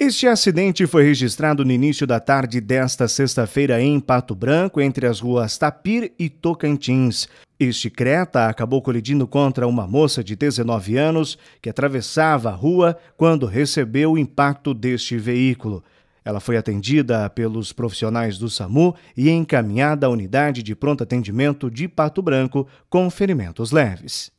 Este acidente foi registrado no início da tarde desta sexta-feira em Pato Branco, entre as ruas Tapir e Tocantins. Este Creta acabou colidindo contra uma moça de 19 anos que atravessava a rua quando recebeu o impacto deste veículo. Ela foi atendida pelos profissionais do SAMU e encaminhada à unidade de pronto atendimento de Pato Branco com ferimentos leves.